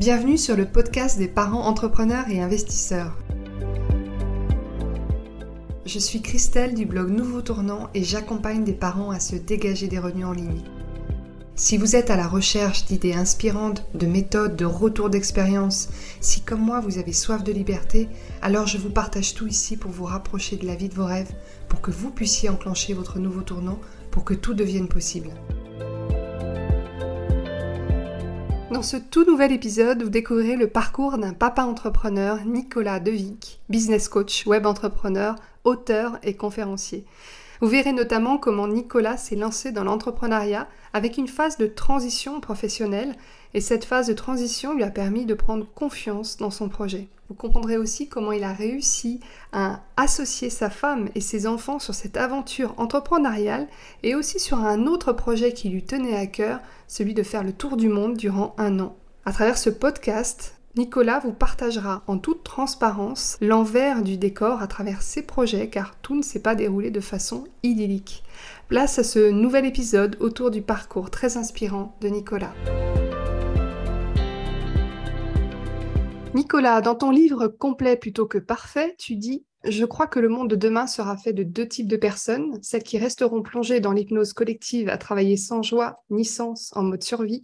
Bienvenue sur le podcast des parents entrepreneurs et investisseurs. Je suis Christelle du blog Nouveau Tournant et j'accompagne des parents à se dégager des revenus en ligne. Si vous êtes à la recherche d'idées inspirantes, de méthodes, de retours d'expérience, si comme moi vous avez soif de liberté, alors je vous partage tout ici pour vous rapprocher de la vie de vos rêves, pour que vous puissiez enclencher votre nouveau tournant, pour que tout devienne possible. Dans ce tout nouvel épisode, vous découvrez le parcours d'un papa entrepreneur, Nicolas Devic, business coach, web entrepreneur, auteur et conférencier. Vous verrez notamment comment Nicolas s'est lancé dans l'entrepreneuriat avec une phase de transition professionnelle et cette phase de transition lui a permis de prendre confiance dans son projet. Vous comprendrez aussi comment il a réussi à associer sa femme et ses enfants sur cette aventure entrepreneuriale et aussi sur un autre projet qui lui tenait à cœur, celui de faire le tour du monde durant un an. À travers ce podcast, Nicolas vous partagera en toute transparence l'envers du décor à travers ses projets car tout ne s'est pas déroulé de façon idyllique. Place à ce nouvel épisode autour du parcours très inspirant de Nicolas. Nicolas, dans ton livre Complet plutôt que parfait, tu dis je crois que le monde de demain sera fait de deux types de personnes, celles qui resteront plongées dans l'hypnose collective à travailler sans joie ni sens en mode survie,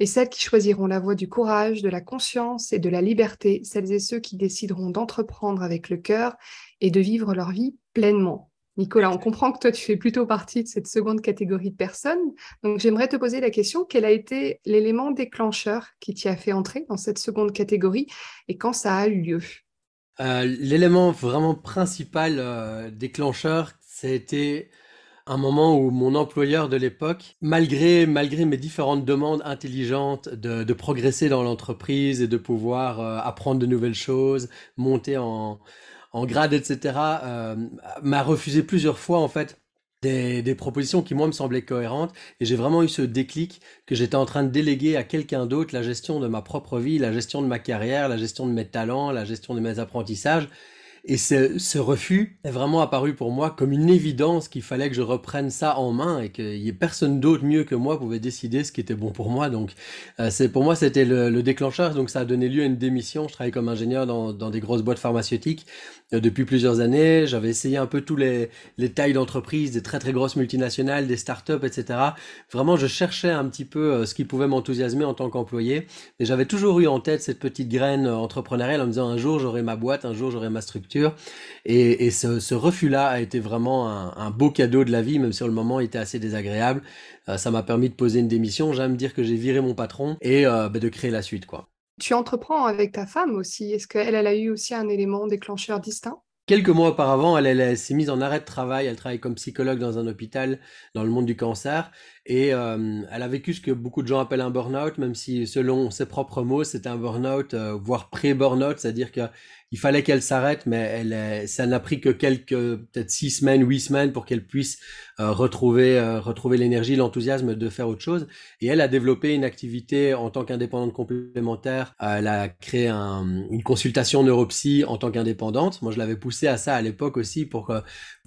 et celles qui choisiront la voie du courage, de la conscience et de la liberté, celles et ceux qui décideront d'entreprendre avec le cœur et de vivre leur vie pleinement. Nicolas, on comprend que toi, tu fais plutôt partie de cette seconde catégorie de personnes. Donc, j'aimerais te poser la question, quel a été l'élément déclencheur qui t'y a fait entrer dans cette seconde catégorie et quand ça a eu lieu euh, L'élément vraiment principal euh, déclencheur, ça a été un moment où mon employeur de l'époque, malgré, mes différentes demandes intelligentes de, progresser dans l'entreprise et de pouvoir euh, apprendre de nouvelles choses, monter en, grade, etc., euh, m'a refusé plusieurs fois, en fait, des, des, propositions qui, moi, me semblaient cohérentes. Et j'ai vraiment eu ce déclic que j'étais en train de déléguer à quelqu'un d'autre la gestion de ma propre vie, la gestion de ma carrière, la gestion de mes talents, la gestion de mes apprentissages. Et ce, refus est vraiment apparu pour moi comme une évidence qu'il fallait que je reprenne ça en main et qu'il n'y ait personne d'autre mieux que moi pouvait décider ce qui était bon pour moi. Donc, euh, pour moi, c'était le, le, déclencheur. Donc, ça a donné lieu à une démission. Je travaillais comme ingénieur dans des grosses boîtes pharmaceutiques euh, depuis plusieurs années. J'avais essayé un peu tous les, les tailles d'entreprises, des très très grosses multinationales, des startups, etc. Vraiment, je cherchais un petit peu euh, ce qui pouvait m'enthousiasmer en tant qu'employé. Et j'avais toujours eu en tête cette petite graine euh, entrepreneuriale en me disant un jour j'aurai ma boîte, un jour j'aurai ma structure. Et, ce, refus-là a été vraiment un, beau cadeau de la vie, même si au le moment il était assez désagréable. ça m'a permis de poser une démission, j'aime dire que j'ai viré mon patron et bah, de créer la suite, quoi. Tu entreprends avec ta femme aussi. Est-ce qu'elle, elle a eu aussi un élément déclencheur distinct Quelques mois auparavant, elle, s'est mise en arrêt de travail. Elle travaille comme psychologue dans un hôpital dans le monde du cancer. Et euh, elle a vécu ce que beaucoup de gens appellent un burn-out, même si selon ses propres mots, c'est un burn-out, euh, voire pré-burn-out, c'est-à-dire que il fallait qu'elle s'arrête, mais elle, euh, ça n'a pris que quelques, peut-être six semaines, huit semaines pour qu'elle puisse euh, retrouver, euh, retrouver l'énergie, l'enthousiasme de faire autre chose. Et elle a développé une activité en tant qu'indépendante complémentaire. elle a créé une consultation neuropsy en tant qu'indépendante. Moi, je l'avais poussée à ça à l'époque aussi pour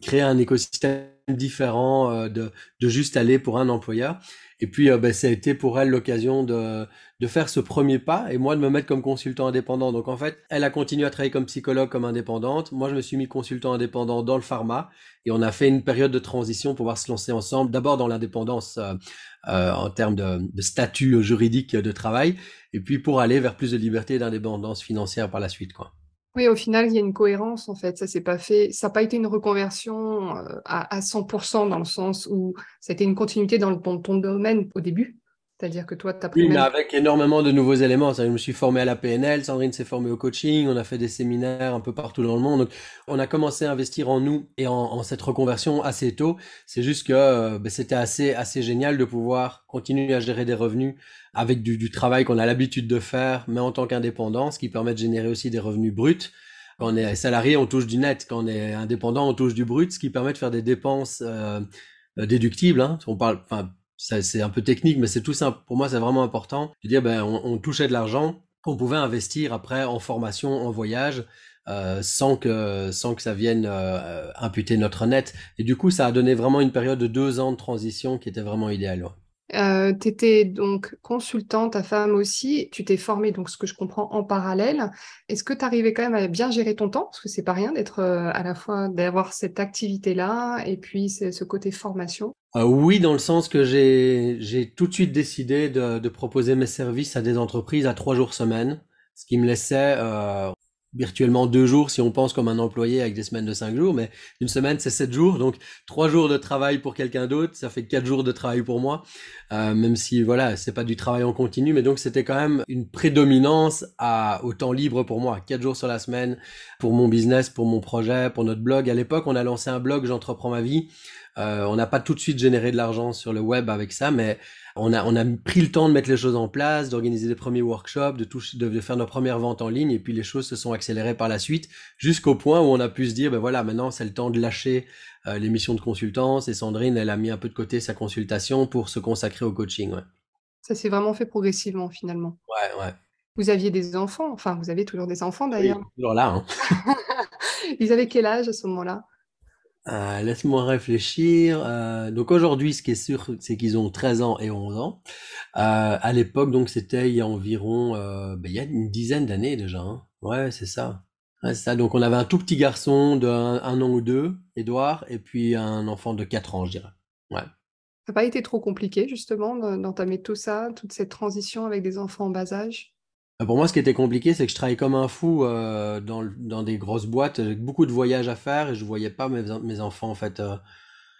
créer un écosystème différent euh, de, de, juste aller pour un employeur. Et puis, euh, ben, ça a été pour elle l'occasion de, de faire ce premier pas et moi de me mettre comme consultant indépendant. Donc, en fait, elle a continué à travailler comme psychologue, comme indépendante. Moi, je me suis mis consultant indépendant dans le pharma et on a fait une période de transition pour pouvoir se lancer ensemble, d'abord dans l'indépendance euh, en termes de, statut juridique de travail et puis pour aller vers plus de liberté et d'indépendance financière par la suite, quoi. Oui, au final, il y a une cohérence en fait. Ça s'est pas fait, ça n'a pas été une reconversion euh, à, 100% dans le sens où c'était une continuité dans, le, dans ton domaine au début, c'est-à-dire que toi, tu as pris. Oui, mais avec énormément de nouveaux éléments. Je me suis formé à la PNL, Sandrine s'est formée au coaching, on a fait des séminaires un peu partout dans le monde. Donc, on a commencé à investir en nous et en, en cette reconversion assez tôt. C'est juste que euh, ben, c'était assez, assez génial de pouvoir continuer à gérer des revenus avec du, du travail qu'on a l'habitude de faire, mais en tant qu'indépendant, ce qui permet de générer aussi des revenus bruts. Quand on est salarié, on touche du net. Quand on est indépendant, on touche du brut, ce qui permet de faire des dépenses euh, déductibles. Hein. On parle, enfin, c'est un peu technique, mais c'est tout simple. Pour moi, c'est vraiment important de dire, ben, on, touchait de l'argent, qu'on pouvait investir après en formation, en voyage, euh, sans que sans que ça vienne euh, imputer notre net. Et du coup, ça a donné vraiment une période de deux ans de transition qui était vraiment idéale. Euh, t'étais tu étais donc consultante ta femme aussi, tu t'es formée, donc ce que je comprends en parallèle. Est-ce que tu arrivais quand même à bien gérer ton temps Parce que c'est pas rien d'être euh, à la fois d'avoir cette activité-là et puis ce côté formation. Euh, oui, dans le sens que j'ai tout de suite décidé de, de, proposer mes services à des entreprises à trois jours semaine, ce qui me laissait virtuellement deux jours si on pense comme un employé avec des semaines de cinq jours, mais une semaine c'est sept jours, donc trois jours de travail pour quelqu'un d'autre, ça fait quatre jours de travail pour moi, euh, même si voilà c'est pas du travail en continu, mais donc c'était quand même une prédominance à au temps libre pour moi, quatre jours sur la semaine pour mon business, pour mon projet, pour notre blog. À l'époque, on a lancé un blog, j'entreprends ma vie. Euh, on n'a pas tout de suite généré de l'argent sur le web avec ça, mais on a, pris le temps de mettre les choses en place, d'organiser des premiers workshops, de, faire nos premières ventes en ligne, et puis les choses se sont accélérées par la suite, jusqu'au point où on a pu se dire, ben voilà, maintenant c'est le temps de lâcher euh, les missions de consultance, et Sandrine, elle a mis un peu de côté sa consultation pour se consacrer au coaching. Ça s'est vraiment fait progressivement finalement. Ouais, ouais. Vous aviez des enfants, enfin vous avez toujours des enfants d'ailleurs. toujours là. Hein. Ils avaient quel âge à ce moment-là euh, laisse-moi réfléchir. Euh, donc aujourd'hui, ce qui est sûr, c'est qu'ils ont 13 ans et 11 ans. Euh, à l'époque, donc c'était il y a environ, ben, il y a une dizaine d'années déjà. Hein. Ouais, c'est ça. Ouais, ça. Donc on avait un tout petit garçon d'un an ou deux, Édouard, et puis un enfant de 4 ans, je dirais. Ouais. Ça n'a pas été trop compliqué justement d'entamer tout ça, toute cette transition avec des enfants en bas âge euh, pour moi, ce qui était compliqué, c'est que je travaillais comme un fou euh, dans, des grosses boîtes, avec beaucoup de voyages à faire et je ne voyais pas mes, enfants en fait. Euh.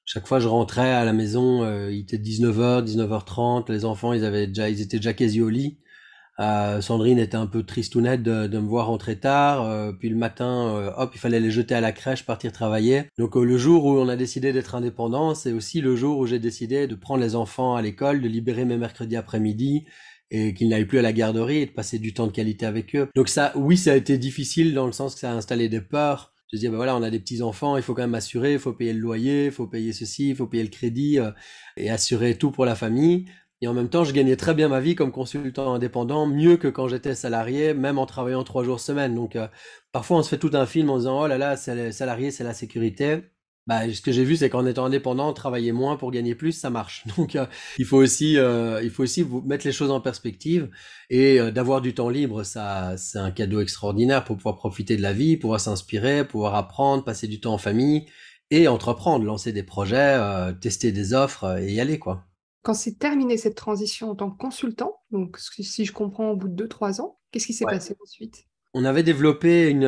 chaque fois, je rentrais à la maison, il était 19h, 19h30, les enfants, ils avaient déjà, ils étaient déjà quasi au lit. Sandrine était un peu triste ou de, de me voir rentrer tard, puis le matin, hop, il fallait les jeter à la crèche, partir travailler. Donc le jour où on a décidé d'être indépendant, c'est aussi le jour où j'ai décidé de prendre les enfants à l'école, de libérer mes mercredis après-midi, et qu'ils n'aillent plus à la garderie et de passer du temps de qualité avec eux. Donc ça, oui, ça a été difficile dans le sens que ça a installé des peurs Je se dire ben voilà on a des petits enfants il faut quand même assurer il faut payer le loyer il faut payer ceci il faut payer le crédit euh, et assurer tout pour la famille et en même temps je gagnais très bien ma vie comme consultant indépendant mieux que quand j'étais salarié même en travaillant trois jours semaine donc euh, parfois on se fait tout un film en disant oh là là salarié c'est la sécurité bah, ce que j'ai vu, c'est qu'en étant indépendant, travailler moins pour gagner plus, ça marche. Donc, euh, il faut aussi, euh, il faut aussi vous mettre les choses en perspective et euh, d'avoir du temps libre, ça, c'est un cadeau extraordinaire pour pouvoir profiter de la vie, pouvoir s'inspirer, pouvoir apprendre, passer du temps en famille et entreprendre, lancer des projets, tester des offres et y aller, quoi. Quand c'est terminé cette transition en tant que consultant, donc si je comprends au bout de 2-3 ans, qu'est-ce qui s'est passé ensuite On avait développé une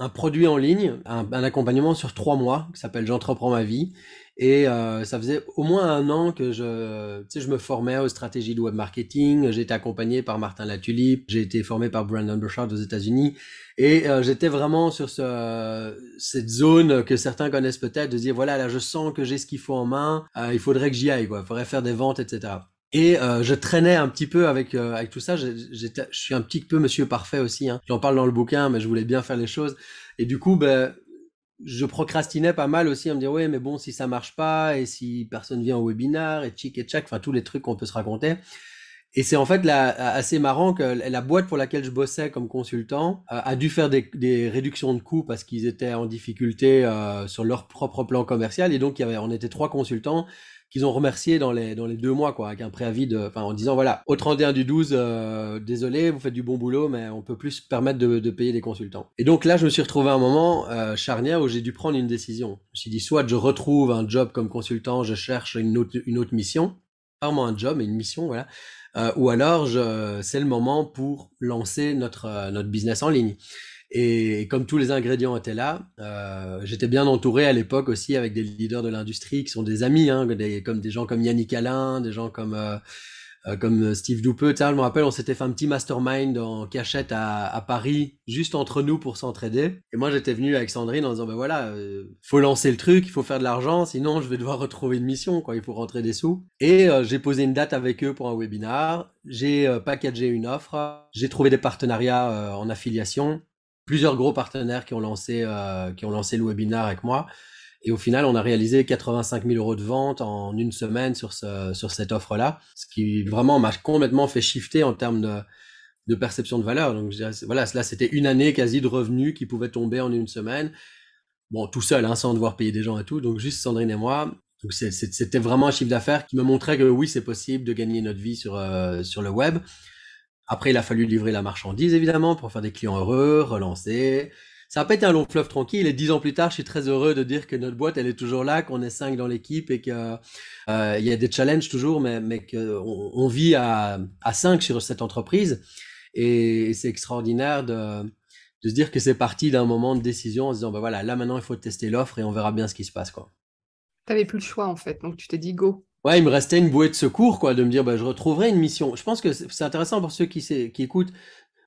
un produit en ligne, un, accompagnement sur trois mois qui s'appelle J'entreprends ma vie. Et euh, ça faisait au moins un an que je, je me formais aux stratégies de web marketing. J'ai été accompagné par Martin Latulippe. j'ai été formé par Brandon Burchard aux États-Unis. Et euh, j'étais vraiment sur ce, cette zone que certains connaissent peut-être, de dire voilà, là je sens que j'ai ce qu'il faut en main, euh, il faudrait que j'y aille, quoi. il faudrait faire des ventes, etc. Et euh, je traînais un petit peu avec euh, avec tout ça. Je, je suis un petit peu Monsieur Parfait aussi. Hein. J'en parle dans le bouquin, mais je voulais bien faire les choses. Et du coup, ben, je procrastinais pas mal aussi à me dire ouais, mais bon, si ça marche pas et si personne vient au webinaire et chic et tchac, enfin tous les trucs qu'on peut se raconter. Et c'est en fait la, assez marrant que la boîte pour laquelle je bossais comme consultant euh, a dû faire des, des, réductions de coûts parce qu'ils étaient en difficulté sur leur propre plan commercial. Et donc, il y avait, on était trois consultants qu'ils ont remercié dans les, dans les deux mois, quoi, avec un préavis de, enfin, en disant voilà, au 31 du 12, euh, désolé, vous faites du bon boulot, mais on peut plus se permettre de, de payer des consultants. Et donc là, je me suis retrouvé à un moment euh, charnière où j'ai dû prendre une décision. Je me suis dit soit je retrouve un job comme consultant, je cherche une autre, une autre mission, rarement un job, mais une mission, voilà. Euh, ou alors, je c'est le moment pour lancer notre, notre business en ligne. Et comme tous les ingrédients étaient là, euh, j'étais bien entouré à l'époque aussi avec des leaders de l'industrie qui sont des amis, hein, des, comme des gens comme Yannick Alain, des gens comme euh, euh, comme euh, Steve Doupeux. Je me rappelle, on s'était fait un petit mastermind en cachette à, à Paris, juste entre nous pour s'entraider. Et moi, j'étais venu avec Sandrine en disant, ben voilà, euh, faut lancer le truc, il faut faire de l'argent, sinon je vais devoir retrouver une mission, quoi, il faut rentrer des sous. Et j'ai posé une date avec eux pour un webinar, j'ai packagé une offre, j'ai trouvé des partenariats en affiliation, plusieurs gros partenaires qui ont lancé, euh, qui ont lancé le webinaire avec moi. Et au final, on a réalisé 85 000 euros de vente en une semaine sur, ce, sur cette offre-là, ce qui vraiment m'a complètement fait shifter en termes de, de perception de valeur. Donc voilà, cela c'était une année quasi de revenus qui pouvait tomber en une semaine. Bon, tout seul, hein, sans devoir payer des gens et tout. Donc juste Sandrine et moi. Donc c'était vraiment un chiffre d'affaires qui me montrait que oui, c'est possible de gagner notre vie sur, euh, sur le web. Après, il a fallu livrer la marchandise, évidemment, pour faire des clients heureux, relancer. Ça n'a pas été un long fleuve tranquille. Et dix ans plus tard, je suis très heureux de dire que notre boîte, elle est toujours là, qu'on est cinq dans l'équipe et qu'il euh, y a des challenges toujours, mais, mais qu'on vit à, cinq sur cette entreprise. Et c'est extraordinaire de, se dire que c'est parti d'un moment de décision en se disant, bah voilà, là maintenant, il faut tester l'offre et on verra bien ce qui se passe, quoi. n'avais plus le choix, en fait. Donc, tu t'es dit, go. Ouais, il me restait une bouée de secours, quoi, de me dire, bah, je retrouverai une mission. Je pense que c'est intéressant pour ceux qui, qui écoutent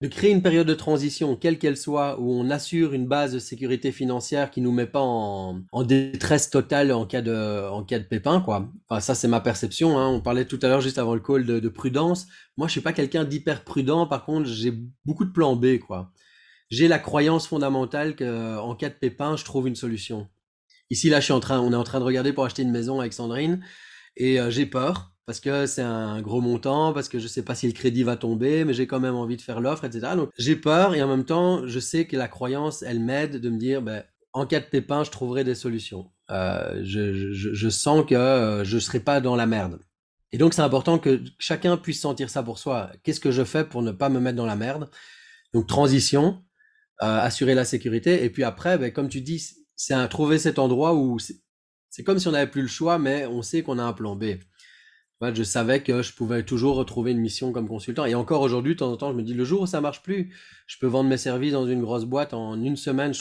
de créer une période de transition, quelle qu'elle soit, où on assure une base de sécurité financière qui nous met pas en, détresse totale en cas de, en cas de pépin, quoi. Enfin, ça, c'est ma perception. Hein. On parlait tout à l'heure, juste avant le call, de, prudence. Moi, je suis pas quelqu'un d'hyper prudent. Par contre, j'ai beaucoup de plans B, quoi. J'ai la croyance fondamentale qu'en cas de pépin, je trouve une solution. Ici, là, je suis en train, on est en train de regarder pour acheter une maison avec Sandrine. Et euh, j'ai peur parce que c'est un gros montant, parce que je ne sais pas si le crédit va tomber, mais j'ai quand même envie de faire l'offre, etc. Donc j'ai peur et en même temps, je sais que la croyance, elle m'aide de me dire, ben, en cas de pépin, je trouverai des solutions. Euh, je, sens que euh, je ne serai pas dans la merde. Et donc c'est important que chacun puisse sentir ça pour soi. Qu'est-ce que je fais pour ne pas me mettre dans la merde Donc transition, assurer la sécurité, et puis après, ben, comme tu dis, c'est trouver cet endroit où c'est comme si on n'avait plus le choix, mais on sait qu'on a un plan B. je savais que je pouvais toujours retrouver une mission comme consultant. Et encore aujourd'hui, de temps en temps, je me dis, le jour où ça marche plus, je peux vendre mes services dans une grosse boîte, en une semaine, je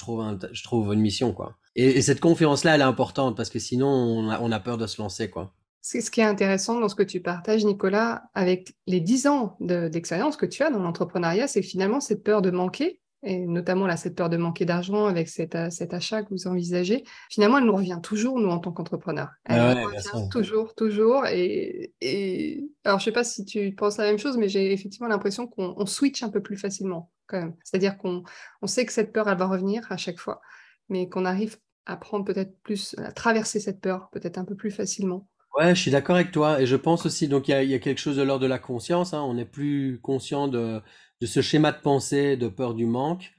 trouve, une mission. quoi. Et, cette confiance-là, elle est importante, parce que sinon, on a, peur de se lancer. quoi. C'est ce qui est intéressant dans ce que tu partages, Nicolas, avec les 10 ans d'expérience que tu as dans l'entrepreneuriat, c'est finalement cette peur de manquer et notamment là, cette peur de manquer d'argent avec cet, euh, cet, achat que vous envisagez, finalement, elle nous revient toujours, nous, en tant qu'entrepreneurs. Elle nous revient toujours, toujours. Et, et... Alors, je ne sais pas si tu penses la même chose, mais j'ai effectivement l'impression qu'on switch un peu plus facilement, quand même. C'est-à-dire qu'on on sait que cette peur, elle va revenir à chaque fois, mais qu'on arrive à prendre peut-être plus, à traverser cette peur peut-être un peu plus facilement. Ouais, je suis d'accord avec toi. Et je pense aussi, donc il y a, quelque chose de l'ordre de la conscience. Hein. On est plus conscient de, de ce schéma de pensée de peur du manque.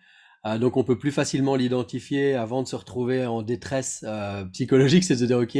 Euh, donc on peut plus facilement l'identifier avant de se retrouver en détresse euh, psychologique, c'est de dire ok,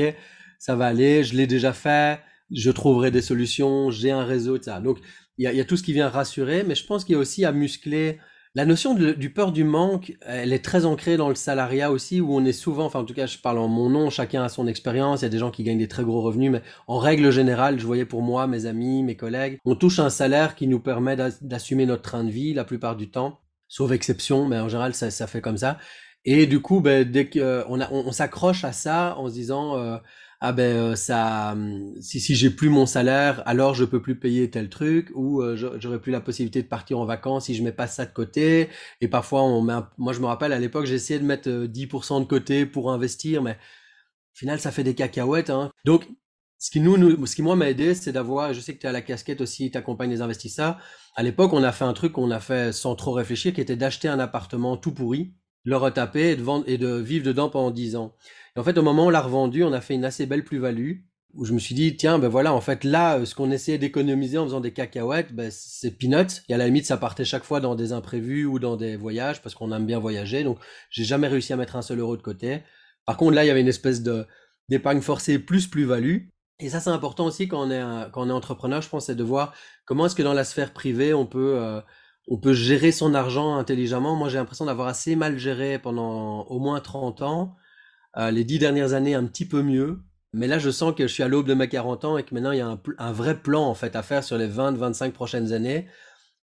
ça va aller, je l'ai déjà fait, je trouverai des solutions, j'ai un réseau, etc. Donc il y a, y a, tout ce qui vient rassurer, mais je pense qu'il y a aussi à muscler la notion du peur du manque, elle est très ancrée dans le salariat aussi, où on est souvent, enfin en tout cas je parle en mon nom, chacun a son expérience, il y a des gens qui gagnent des très gros revenus, mais en règle générale, je voyais pour moi, mes amis, mes collègues, on touche un salaire qui nous permet d'assumer notre train de vie la plupart du temps, sauf exception, mais en général ça, fait comme ça. Et du coup, ben, dès qu'on euh, on, s'accroche à ça en se disant... Euh, ah ben euh, ça hum, si si j'ai plus mon salaire alors je peux plus payer tel truc ou euh, j'aurais plus la possibilité de partir en vacances si je mets pas ça de côté et parfois moi je me rappelle à l'époque j'essayais de mettre 10% euh, de côté pour investir mais au final ça fait des cacahuètes hein. donc ce qui ce qui moi m'a aidé c'est d'avoir je sais que tu as la casquette aussi tu accompagnes les investisseurs à l'époque on a fait un truc qu'on a fait sans trop réfléchir qui était d'acheter un appartement tout pourri le retaper et de et de vivre dedans pendant 10 ans en fait, au moment où on l'a revendu, on a fait une assez belle plus-value où je me suis dit, tiens, ben voilà, en fait, là, euh, ce qu'on essayait d'économiser en faisant des cacahuètes, ben, c'est peanuts. Et à la limite, ça partait chaque fois dans des imprévus ou dans des voyages parce qu'on aime bien voyager. Donc, j'ai jamais réussi à mettre un seul euro de côté. Par contre, là, il y avait une espèce de, d'épargne forcée plus plus-value. Et ça, c'est important aussi quand on est, entrepreneur, je pense, c'est de voir comment est-ce que dans la sphère privée, on peut, euh, on peut gérer son argent intelligemment. Moi, j'ai l'impression d'avoir assez mal géré pendant au moins 30 ans. Euh, les dix dernières années un petit peu mieux. Mais là, je sens que je suis à l'aube de mes 40 ans et que maintenant, il y a un, vrai plan en fait à faire sur les 20-25 prochaines années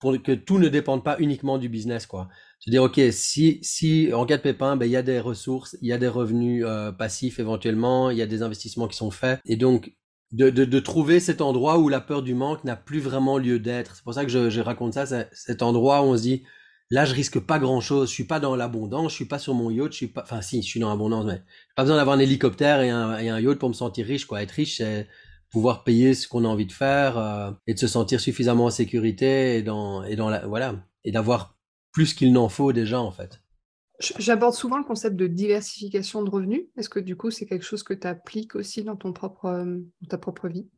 pour que tout ne dépende pas uniquement du business. quoi. Je dire, OK, si, si en cas de pépin, ben, il y a des ressources, il y a des revenus euh, passifs éventuellement, il y a des investissements qui sont faits. Et donc, de, trouver cet endroit où la peur du manque n'a plus vraiment lieu d'être. C'est pour ça que je, je raconte ça, cet endroit où on se dit, Là, je risque pas grand chose. Je suis pas dans l'abondance. Je suis pas sur mon yacht. Je suis enfin, si, je suis dans l'abondance, mais pas besoin d'avoir un hélicoptère et un, yacht pour me sentir riche, quoi. Être riche, c'est pouvoir payer ce qu'on a envie de faire, euh, et de se sentir suffisamment en sécurité et dans, et dans la, voilà. Et d'avoir plus qu'il n'en faut déjà, en fait. J'aborde souvent le concept de diversification de revenus. Est-ce que du coup, c'est quelque chose que tu appliques aussi dans ton propre, euh, dans ta propre vie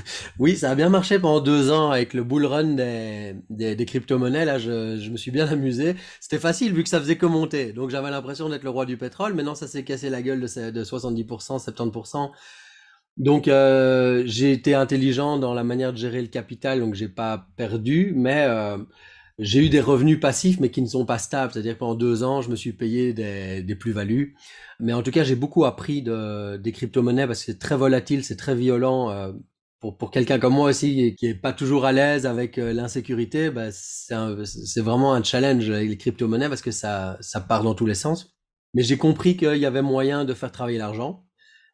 oui, ça a bien marché pendant deux ans avec le bull run des, crypto-monnaies. Là, je, me suis bien amusé. C'était facile vu que ça faisait que monter. Donc j'avais l'impression d'être le roi du pétrole. Maintenant, ça s'est cassé la gueule de, 70%, 70%. Donc euh, j'ai été intelligent dans la manière de gérer le capital, donc j'ai pas perdu, mais euh, j'ai eu des revenus passifs mais qui ne sont pas stables. C'est-à-dire que pendant deux ans, je me suis payé des, plus-values. Mais en tout cas, j'ai beaucoup appris des crypto-monnaies parce que c'est très volatile, c'est très violent. Euh, pour, pour quelqu'un comme moi aussi qui est pas toujours à l'aise avec euh, l'insécurité, bah, c'est vraiment un challenge avec euh, les crypto-monnaies parce que ça, ça part dans tous les sens. Mais j'ai compris qu'il y avait moyen de faire travailler l'argent.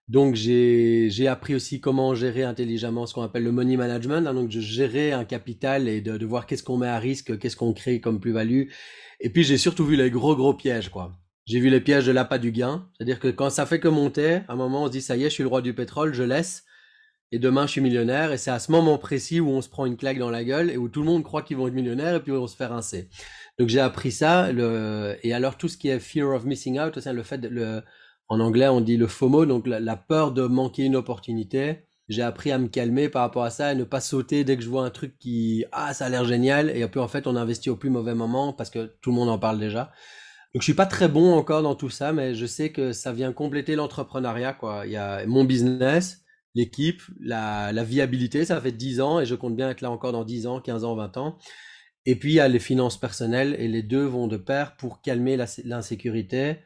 Donc j'ai appris aussi comment gérer intelligemment ce qu'on appelle le money management, hein. donc de gérer un capital et de, de voir qu'est-ce qu'on met à risque, qu'est-ce qu'on crée comme plus-value. Et puis j'ai surtout vu les gros gros pièges quoi. J'ai vu les pièges de l'appât du gain, c'est-à-dire que quand ça fait que monter, à un moment on se dit ça y est, je suis le roi du pétrole, je laisse et demain je suis millionnaire et c'est à ce moment précis où on se prend une claque dans la gueule et où tout le monde croit qu'ils vont être millionnaires et puis on se fait rincer. Donc j'ai appris ça le, et alors tout ce qui est fear of missing out, c'est le fait de, le, en anglais on dit le FOMO, donc la, la peur de manquer une opportunité. J'ai appris à me calmer par rapport à ça et ne pas sauter dès que je vois un truc qui ah ça a l'air génial et puis en fait on investit au plus mauvais moment parce que tout le monde en parle déjà. Donc je suis pas très bon encore dans tout ça, mais je sais que ça vient compléter l'entrepreneuriat quoi. Il y a mon business, l'équipe, la, viabilité, ça fait 10 ans et je compte bien être là encore dans 10 ans, 15 ans, 20 ans. Et puis il y a les finances personnelles et les deux vont de pair pour calmer l'insécurité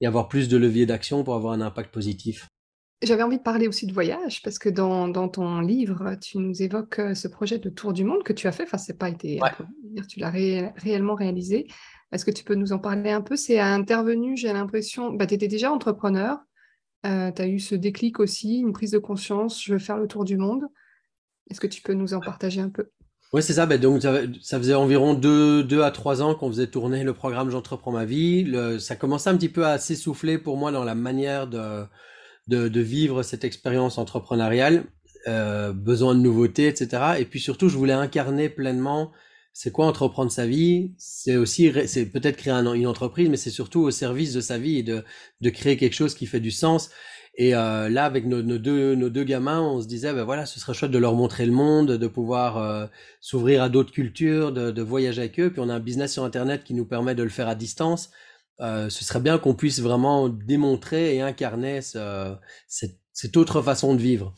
et avoir plus de levier d'action pour avoir un impact positif. J'avais envie de parler aussi de voyage parce que dans, ton livre, tu nous évoques euh, ce projet de tour du monde que tu as fait. Enfin, c'est pas été, tu l'as réellement réalisé. Est-ce que tu peux nous en parler un peu C'est intervenu, j'ai l'impression, bah, tu étais déjà entrepreneur, euh, tu as eu ce déclic aussi, une prise de conscience, je veux faire le tour du monde. Est-ce que tu peux nous en partager un peu Oui, c'est ça. Ben, donc, ça faisait environ deux, à trois ans qu'on faisait tourner le programme J'entreprends ma vie. ça commençait un petit peu à s'essouffler pour moi dans la manière de, vivre cette expérience entrepreneuriale. Euh, besoin de nouveautés, etc. Et puis surtout, je voulais incarner pleinement c'est quoi entreprendre sa vie C'est aussi, c'est peut-être créer une entreprise, mais c'est surtout au service de sa vie et de, de créer quelque chose qui fait du sens. Et euh, là, avec nos, deux, gamins, on se disait, ben voilà, ce serait chouette de leur montrer le monde, de pouvoir euh, s'ouvrir à d'autres cultures, de, de, voyager avec eux. Puis on a un business sur Internet qui nous permet de le faire à distance. Euh, ce serait bien qu'on puisse vraiment démontrer et incarner cette autre façon de vivre.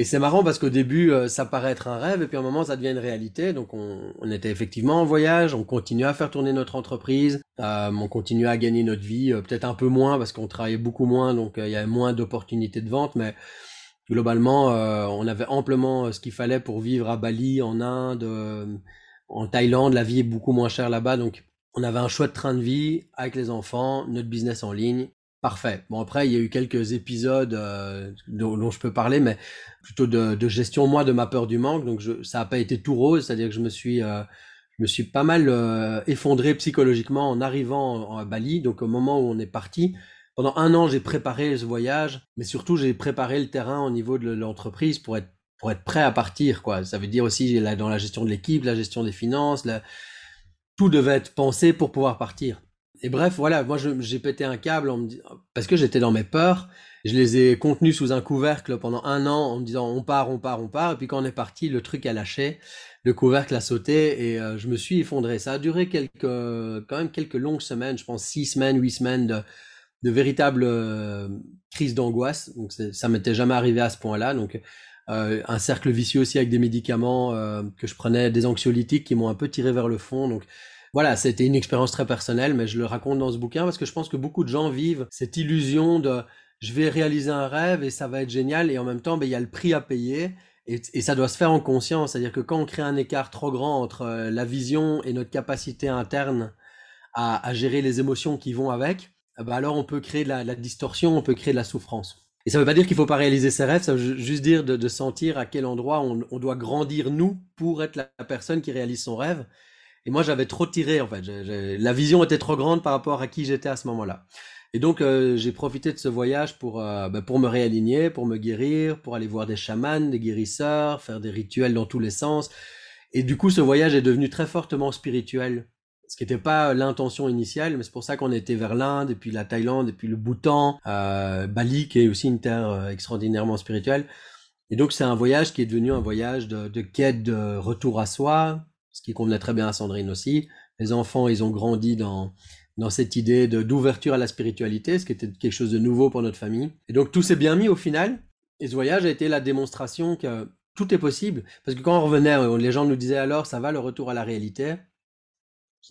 Et c'est marrant parce qu'au début, euh, ça paraît être un rêve, et puis à un moment, ça devient une réalité. Donc, on, était effectivement en voyage, on continuait à faire tourner notre entreprise, euh, on continuait à gagner notre vie, euh, peut-être un peu moins parce qu'on travaillait beaucoup moins, donc il y avait moins d'opportunités de vente, mais globalement, on avait amplement ce qu'il fallait pour vivre à Bali, en Inde, en Thaïlande. La vie est beaucoup moins chère là-bas, donc on avait un chouette train de vie avec les enfants, notre business en ligne, Parfait. Bon, après, il y a eu quelques épisodes euh, dont, je peux parler, mais plutôt de, de, gestion, moi, de ma peur du manque. Donc, je, ça n'a pas été tout rose, c'est-à-dire que je me suis, euh, je me suis pas mal euh, effondré psychologiquement en arrivant en, à Bali, donc au moment où on est parti. Pendant un an, j'ai préparé ce voyage, mais surtout, j'ai préparé le terrain au niveau de l'entreprise pour être, pour être prêt à partir. Quoi. Ça veut dire aussi, dans la gestion de l'équipe, la gestion des finances, tout devait être pensé pour pouvoir partir et bref, voilà, moi j'ai pété un câble en parce que j'étais dans mes peurs. Je les ai contenus sous un couvercle pendant un an en me disant on part, on part, on part. Et puis quand on est parti, le truc a lâché, le couvercle a sauté et euh, je me suis effondré. Ça a duré quelques, quand même quelques longues semaines, je pense six semaines, huit semaines de, véritable euh, crise d'angoisse. Donc ça m'était jamais arrivé à ce point-là. Donc euh, un cercle vicieux aussi avec des médicaments que je prenais, des anxiolytiques qui m'ont un peu tiré vers le fond. Donc voilà, c'était une expérience très personnelle, mais je le raconte dans ce bouquin parce que je pense que beaucoup de gens vivent cette illusion de je vais réaliser un rêve et ça va être génial, et en même temps, ben, il y a le prix à payer. Et, ça doit se faire en conscience, c'est-à-dire que quand on crée un écart trop grand entre euh, la vision et notre capacité interne à, gérer les émotions qui vont avec, eh ben, alors on peut créer de la, distorsion, on peut créer de la souffrance. Et ça ne veut pas dire qu'il ne faut pas réaliser ses rêves, ça veut juste dire de, sentir à quel endroit on, doit grandir nous pour être la, personne qui réalise son rêve et moi, j'avais trop tiré, en fait. La vision était trop grande par rapport à qui j'étais à ce moment-là. Et donc, euh, j'ai profité de ce voyage pour, euh, bah, pour me réaligner, pour me guérir, pour aller voir des chamans, des guérisseurs, faire des rituels dans tous les sens. Et du coup, ce voyage est devenu très fortement spirituel. Ce qui n'était pas l'intention initiale, mais c'est pour ça qu'on était vers l'Inde, et puis la Thaïlande, et puis le Bhoutan, euh, Bali, qui est aussi une terre extraordinairement spirituelle. Et donc, c'est un voyage qui est devenu un voyage de quête de retour à soi, ce qui convenait très bien à Sandrine aussi. Les enfants, ils ont grandi dans, dans cette idée d'ouverture à la spiritualité, ce qui était quelque chose de nouveau pour notre famille. Et donc tout s'est bien mis au final. Et ce voyage a été la démonstration que tout est possible. Parce que quand on revenait, les gens nous disaient alors, ça va le retour à la réalité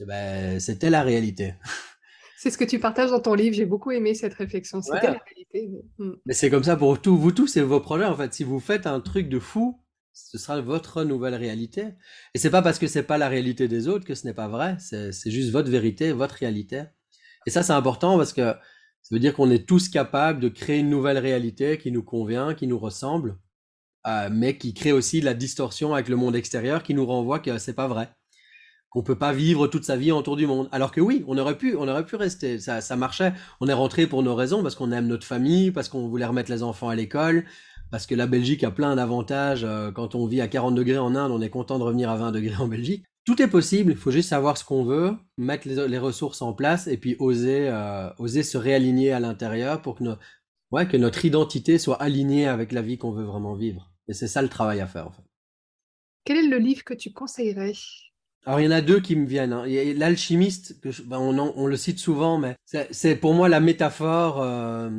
ben, C'était la réalité. C'est ce que tu partages dans ton livre. J'ai beaucoup aimé cette réflexion. C'était la réalité. Mm. Mais, c'est comme ça pour vous tous et vos projets. En fait, si vous faites un truc de fou, ce sera votre nouvelle réalité. Et c'est pas parce que ce n'est pas la réalité des autres que ce n'est pas vrai. C'est juste votre vérité, votre réalité. Et ça, c'est important parce que ça veut dire qu'on est tous capables de créer une nouvelle réalité qui nous convient, qui nous ressemble, euh, mais qui crée aussi la distorsion avec le monde extérieur qui nous renvoie que c'est pas vrai, qu'on peut pas vivre toute sa vie autour du monde. Alors que oui, on aurait pu, on aurait pu rester, ça, ça marchait. On est rentré pour nos raisons parce qu'on aime notre famille, parce qu'on voulait remettre les enfants à l'école, parce que la Belgique a plein d'avantages. Euh, quand on vit à 40 degrés en Inde, on est content de revenir à 20 degrés en Belgique. Tout est possible, il faut juste savoir ce qu'on veut, mettre les, ressources en place et puis oser, euh, oser se réaligner à l'intérieur pour que, que notre identité soit alignée avec la vie qu'on veut vraiment vivre. Et c'est ça le travail à faire Quel est le livre que tu conseillerais alors, il y en a deux qui me viennent. Hein. L'alchimiste, ben, on, le cite souvent, mais c'est pour moi la métaphore euh,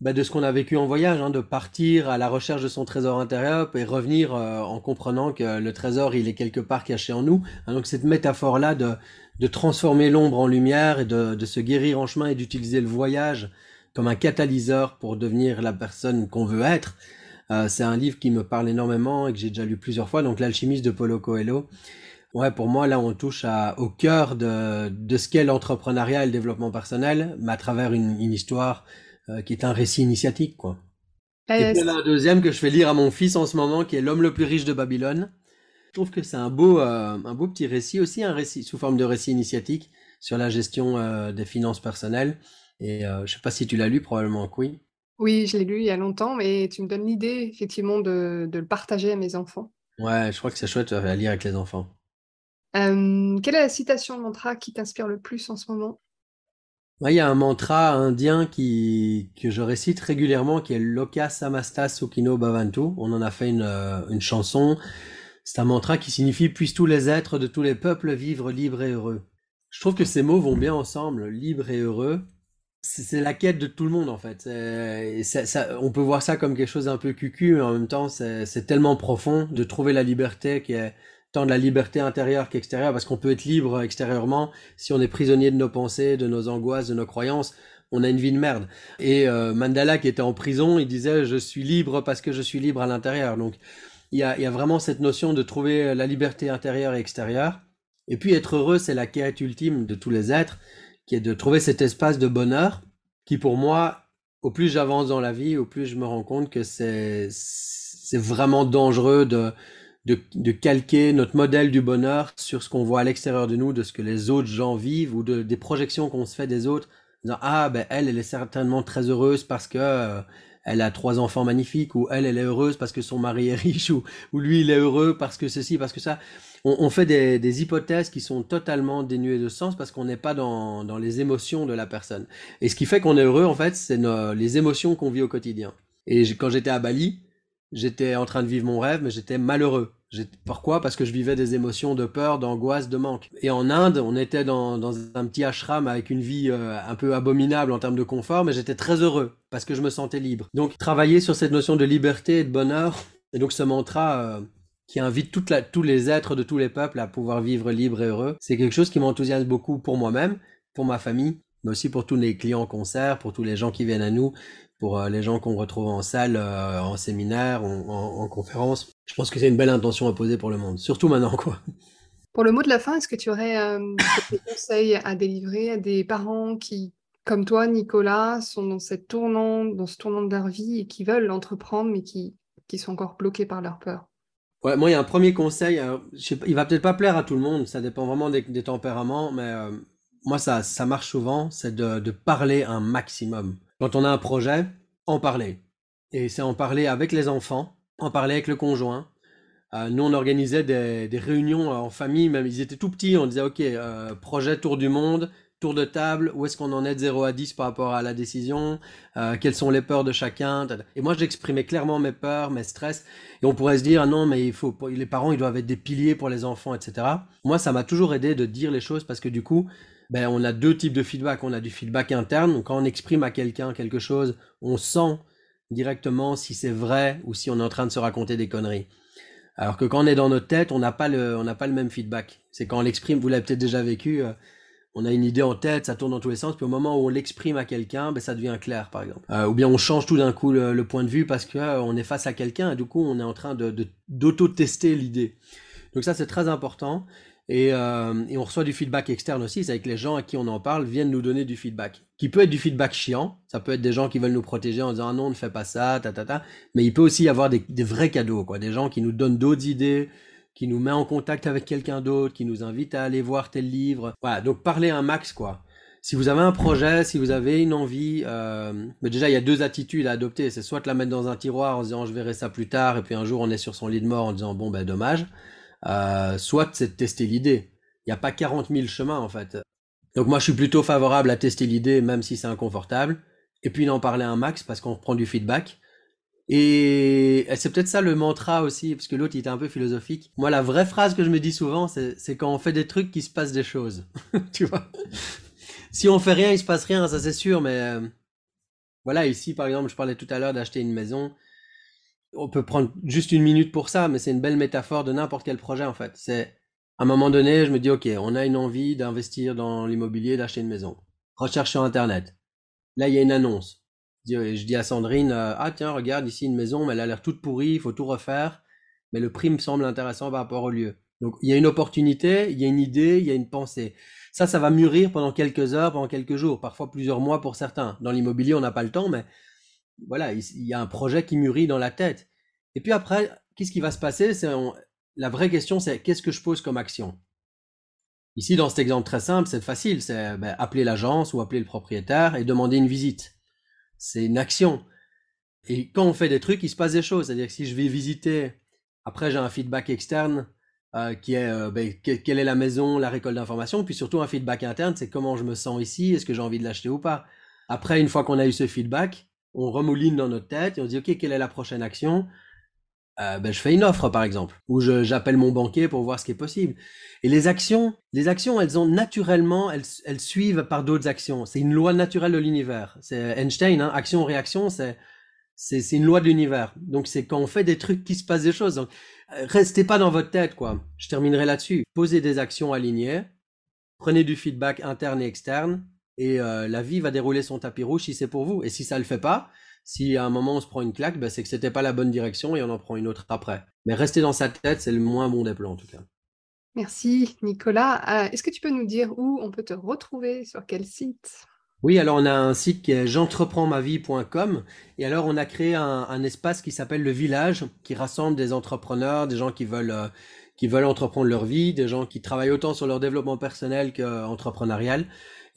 bah, de ce qu'on a vécu en voyage, hein, de partir à la recherche de son trésor intérieur et revenir euh, en comprenant que le trésor, il est quelque part caché en nous. Hein, donc cette métaphore-là de, de transformer l'ombre en lumière et de, de se guérir en chemin et d'utiliser le voyage comme un catalyseur pour devenir la personne qu'on veut être, euh, c'est un livre qui me parle énormément et que j'ai déjà lu plusieurs fois, donc L'alchimiste de Polo Coelho. Ouais, pour moi, là, on touche à, au cœur de, de ce qu'est l'entrepreneuriat et le développement personnel, mais à travers une, une histoire euh, qui est un récit initiatique, quoi. Euh, Et puis, il y a un deuxième que je fais lire à mon fils en ce moment, qui est L'homme le plus riche de Babylone. Je trouve que c'est un beau, euh, petit récit, aussi un récit sous forme de récit initiatique sur la gestion des finances personnelles. Et je ne sais pas si tu l'as lu, probablement que oui. Oui, je l'ai lu il y a longtemps, mais tu me donnes l'idée, effectivement, de, le partager à mes enfants. Ouais, je crois que c'est chouette à lire avec les enfants. quelle est la citation mantra qui t'inspire le plus en ce moment il y a un mantra indien que je récite régulièrement qui est Loka Samasta Sukhino Bhavantu. On en a fait euh, une, chanson. C'est un mantra qui signifie Puissent tous les êtres de tous les peuples vivre libres et heureux. Je trouve que ces mots vont bien ensemble, libre et heureux. C'est la quête de tout le monde en fait. on peut voir ça comme quelque chose d'un peu cucu, mais en même temps c'est tellement profond de trouver la liberté qui est de la liberté intérieure qu'extérieure, parce qu'on peut être libre extérieurement si on est prisonnier de nos pensées, de nos angoisses, de nos croyances. On a une vie de merde. Et euh, Mandala, qui était en prison, il disait je suis libre parce que je suis libre à l'intérieur. Donc il y a, y a vraiment cette notion de trouver la liberté intérieure et extérieure. Et puis être heureux, c'est la quête ultime de tous les êtres, qui est de trouver cet espace de bonheur, qui pour moi, au plus j'avance dans la vie, au plus je me rends compte que c'est c'est vraiment dangereux de de, calquer notre modèle du bonheur sur ce qu'on voit à l'extérieur de nous, de ce que les autres gens vivent ou de, des projections qu'on se fait des autres. disant, ah, ben, elle, elle est certainement très heureuse parce que euh, elle a trois enfants magnifiques ou elle, elle est heureuse parce que son mari est riche ou, ou lui, il est heureux parce que ceci, parce que ça. On, fait des, hypothèses qui sont totalement dénuées de sens parce qu'on n'est pas dans, dans, les émotions de la personne. Et ce qui fait qu'on est heureux, en fait, c'est les émotions qu'on vit au quotidien. Et quand j'étais à Bali, j'étais en train de vivre mon rêve, mais j'étais malheureux. Pourquoi Parce que je vivais des émotions de peur, d'angoisse, de manque. Et en Inde, on était dans, un petit ashram avec une vie euh, un peu abominable en termes de confort, mais j'étais très heureux parce que je me sentais libre. Donc travailler sur cette notion de liberté et de bonheur, et donc ce mantra euh, qui invite tous les êtres de tous les peuples à pouvoir vivre libre et heureux, c'est quelque chose qui m'enthousiasme beaucoup pour moi-même, pour ma famille, mais aussi pour tous les clients qu'on concert, pour tous les gens qui viennent à nous, pour euh, les gens qu'on retrouve en salle, euh, en séminaire, en, conférence. Je pense que c'est une belle intention à poser pour le monde, surtout maintenant, quoi. Pour le mot de la fin, est-ce que tu aurais euh, des conseils à délivrer à des parents qui, comme toi, Nicolas, sont dans, cette tournant, dans ce tournant de leur vie et qui veulent l'entreprendre mais qui, qui sont encore bloqués par leur peur Ouais, moi, il y a un premier conseil. Il je il va peut-être pas plaire à tout le monde, ça dépend vraiment des, tempéraments, mais moi, ça, ça marche souvent, c'est de, parler un maximum quand on a un projet, en parler. Et c'est en parler avec les enfants, en parler avec le conjoint. Euh, nous, on organisait des, réunions en famille, même ils étaient tout petits, on disait, OK, euh, projet tour du monde, tour de table, où est-ce qu'on en est de 0 à 10 par rapport à la décision, euh, quelles sont les peurs de chacun. Et moi, j'exprimais clairement mes peurs, mes stress, et on pourrait se dire, ah non, mais il faut, les parents, ils doivent être des piliers pour les enfants, etc. Moi, ça m'a toujours aidé de dire les choses parce que du coup, ben, on a deux types de feedback. On a du feedback interne, quand on exprime à quelqu'un quelque chose, on sent directement si c'est vrai ou si on est en train de se raconter des conneries. Alors que quand on est dans notre tête, on n'a pas le, pas le même feedback. C'est quand on l'exprime, vous l'avez peut-être déjà vécu, euh, on a une idée en tête, ça tourne dans tous les sens, puis au moment où on l'exprime à quelqu'un, ben, ça devient clair, par exemple. Euh, ou bien on change tout d'un coup le, point de vue parce que euh, on est face à quelqu'un, et du coup on est en train de, d'auto-tester l'idée. Donc ça c'est très important. Euh, et, on reçoit du feedback externe aussi, c'est avec les gens à qui on en parle viennent nous donner du feedback, qui peut être du feedback chiant, ça peut être des gens qui veulent nous protéger en disant ah non ne fais pas ça, ta ta ta, mais il peut aussi y avoir des, vrais cadeaux, quoi, des gens qui nous donnent d'autres idées, qui nous met en contact avec quelqu'un d'autre, qui nous invite à aller voir tel livre, voilà, donc parlez un max quoi. Si vous avez un projet, si vous avez une envie, euh, mais déjà il y a deux attitudes à adopter, c'est soit de la mettre dans un tiroir en disant je verrai ça plus tard, et puis un jour on est sur son lit de mort en disant bon ben dommage euh, soit c'est de tester l'idée. Il n'y a pas 40 000 chemins en fait. Donc moi je suis plutôt favorable à tester l'idée même si c'est inconfortable, et puis d'en parler un max parce qu'on reprend du feedback. Et c'est peut-être ça le mantra aussi, parce que l'autre il était un peu philosophique. Moi la vraie phrase que je me dis souvent c'est quand on fait des trucs qu'il se passe des choses. tu vois Si on fait rien il se passe rien, ça c'est sûr, mais... Euh, voilà, ici par exemple je parlais tout à l'heure d'acheter une maison on peut prendre juste une minute pour ça, mais c'est une belle métaphore de n'importe quel projet en fait. C'est à un moment donné, je me dis ok, on a une envie d'investir dans l'immobilier, d'acheter une maison. Recherche sur internet. Là, il y a une annonce. Je dis à Sandrine, euh, ah tiens, regarde ici une maison, mais elle a l'air toute pourrie, il faut tout refaire, mais le prix me semble intéressant par rapport au lieu. Donc il y a une opportunité, il y a une idée, il y a une pensée. Ça, ça va mûrir pendant quelques heures, pendant quelques jours, parfois plusieurs mois pour certains. Dans l'immobilier, on n'a pas le temps, mais voilà, il, y a un projet qui mûrit dans la tête. Et puis après, qu'est-ce qui va se passer C'est La vraie question, c'est qu'est-ce que je pose comme action Ici, dans cet exemple très simple, c'est facile, c'est ben, appeler l'agence ou appeler le propriétaire et demander une visite. C'est une action. Et quand on fait des trucs, il se passe des choses. C'est-à-dire que si je vais visiter, après j'ai un feedback externe euh, qui est euh, ben, quelle est la maison, la récolte d'informations, puis surtout un feedback interne, c'est comment je me sens ici, est-ce que j'ai envie de l'acheter ou pas. Après, une fois qu'on a eu ce feedback, on remouline dans notre tête et on dit, OK, quelle est la prochaine action euh, ben, je fais une offre par exemple, ou j'appelle mon banquier pour voir ce qui est possible. Et les actions, les actions, elles ont naturellement, elles, suivent par d'autres actions. C'est une loi naturelle de l'univers. C'est Einstein, hein, action-réaction, c'est une loi de l'univers. Donc c'est quand on fait des trucs qui se passent des choses. Donc euh, restez pas dans votre tête quoi. Je terminerai là-dessus. Posez des actions alignées, prenez du feedback interne et externe, et euh, la vie va dérouler son tapis rouge si c'est pour vous. Et si ça le fait pas, si à un moment on se prend une claque, ben, c'est que ce n'était pas la bonne direction et on en prend une autre après. Mais rester dans sa tête, c'est le moins bon des plans en tout cas. Merci Nicolas. Euh, est-ce que tu peux nous dire où on peut te retrouver, sur quel site oui, alors on a un site qui est j'entreprendsmavie.com et alors on a créé un, espace qui s'appelle le village qui rassemble des entrepreneurs, des gens qui veulent euh, qui veulent entreprendre leur vie, des gens qui travaillent autant sur leur développement personnel qu'entrepreneurial.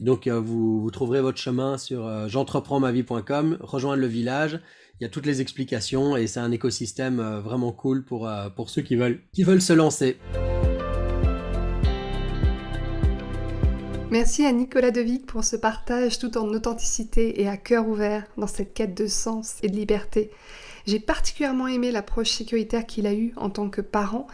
Donc euh, vous, trouverez votre chemin sur euh, jentreprends rejoindre le village, il y a toutes les explications et c'est un écosystème euh, vraiment cool pour, ceux qui veulent, qui veulent se lancer. Merci à Nicolas Devic pour ce partage tout en authenticité et à cœur ouvert dans cette quête de sens et de liberté. J'ai particulièrement aimé l'approche sécuritaire qu'il a eue en tant que parent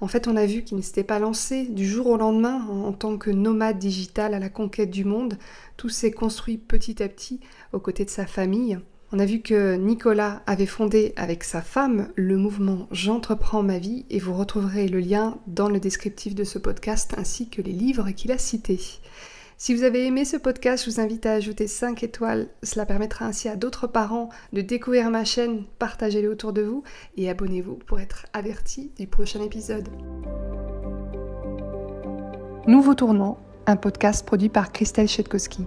en fait, on a vu qu'il ne s'était pas lancé du jour au lendemain en, tant que nomade digital à la conquête du monde. Tout s'est construit petit à petit aux côtés de sa famille. On a vu que Nicolas avait fondé avec sa femme le mouvement J'entreprends ma vie et vous retrouverez le lien dans le descriptif de ce podcast ainsi que les livres qu'il a cités. Si vous avez aimé ce podcast, je vous invite à ajouter 5 étoiles. Cela permettra ainsi à d'autres parents de découvrir ma chaîne, partagez-le autour de vous et abonnez-vous pour être averti du prochain épisode. Nouveau tournant, un podcast produit par Christelle Chetkowski.